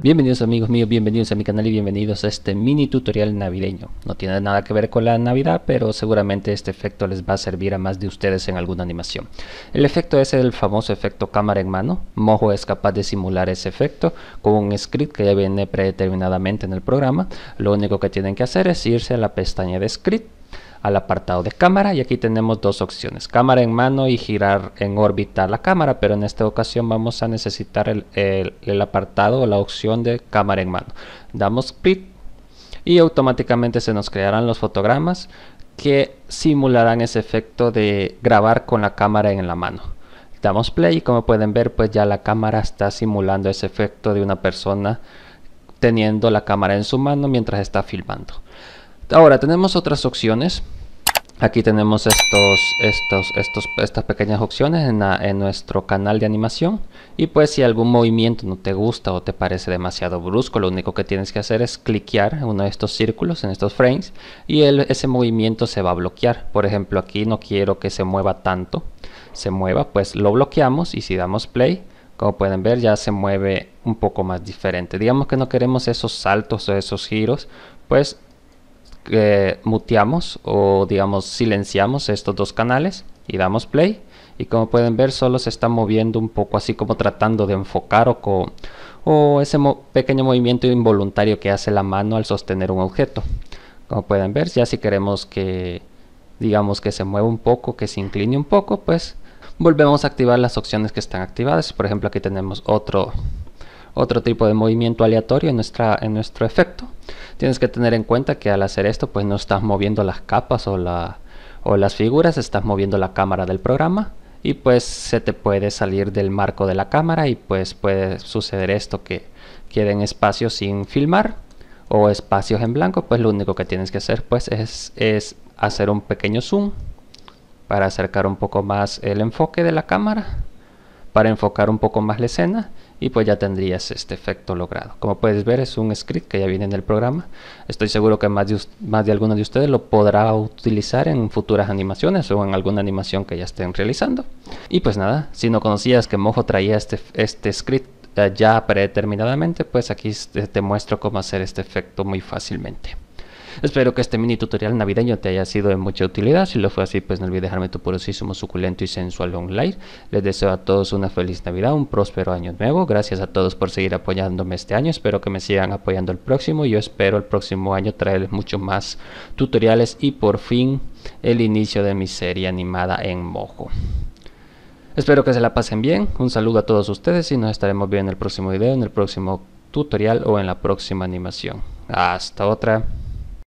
Bienvenidos amigos míos, bienvenidos a mi canal y bienvenidos a este mini tutorial navideño. No tiene nada que ver con la navidad, pero seguramente este efecto les va a servir a más de ustedes en alguna animación. El efecto es el famoso efecto cámara en mano. Mojo es capaz de simular ese efecto con un script que ya viene predeterminadamente en el programa. Lo único que tienen que hacer es irse a la pestaña de script al apartado de cámara y aquí tenemos dos opciones, cámara en mano y girar en órbita la cámara, pero en esta ocasión vamos a necesitar el, apartado o la opción de cámara en mano. Damos clic y automáticamente se nos crearán los fotogramas que simularán ese efecto de grabar con la cámara en la mano. Damos play y como pueden ver pues ya la cámara está simulando ese efecto de una persona teniendo la cámara en su mano mientras está filmando. Ahora tenemos otras opciones. Aquí tenemos estos, estos, estos, estas pequeñas opciones en, nuestro canal de animación. Y pues si algún movimiento no te gusta o te parece demasiado brusco, lo único que tienes que hacer es cliquear en uno de estos círculos, en estos frames, y ese movimiento se va a bloquear. Por ejemplo, aquí no quiero que se mueva tanto, se mueva, pues lo bloqueamos y si damos play, como pueden ver ya se mueve un poco más diferente. Digamos que no queremos esos saltos o esos giros, pues muteamos o digamos silenciamos estos dos canales y damos play y como pueden ver solo se está moviendo un poco así como tratando de enfocar o, o ese pequeño movimiento involuntario que hace la mano al sostener un objeto como pueden ver ya si queremos que digamos que se mueva un poco que se incline un poco pues volvemos a activar las opciones que están activadas por ejemplo aquí tenemos otro otro tipo de movimiento aleatorio en, nuestra, en nuestro efecto tienes que tener en cuenta que al hacer esto pues no estás moviendo las capas o, las figuras, estás moviendo la cámara del programa y pues se te puede salir del marco de la cámara y pues puede suceder esto que queden espacios sin filmar o espacios en blanco pues lo único que tienes que hacer pues es hacer un pequeño zoom para acercar un poco más el enfoque de la cámara para enfocar un poco más la escena y pues ya tendrías este efecto logrado. Como puedes ver es un script que ya viene en el programa. Estoy seguro que más de, más de alguno de ustedes lo podrá utilizar en futuras animaciones o en alguna animación que ya estén realizando. Y pues nada, si no conocías que Mojo traía este, este script eh, ya predeterminadamente, pues aquí te muestro cómo hacer este efecto muy fácilmente. Espero que este mini tutorial navideño te haya sido de mucha utilidad. Si lo fue así, pues no olvides dejarme tu purosísimo suculento y sensual online. Les deseo a todos una feliz Navidad, un próspero año nuevo. Gracias a todos por seguir apoyándome este año. Espero que me sigan apoyando el próximo. Yo espero el próximo año traerles mucho más tutoriales y por fin el inicio de mi serie animada en mojo. Espero que se la pasen bien. Un saludo a todos ustedes y nos estaremos viendo en el próximo video, en el próximo tutorial o en la próxima animación. Hasta otra.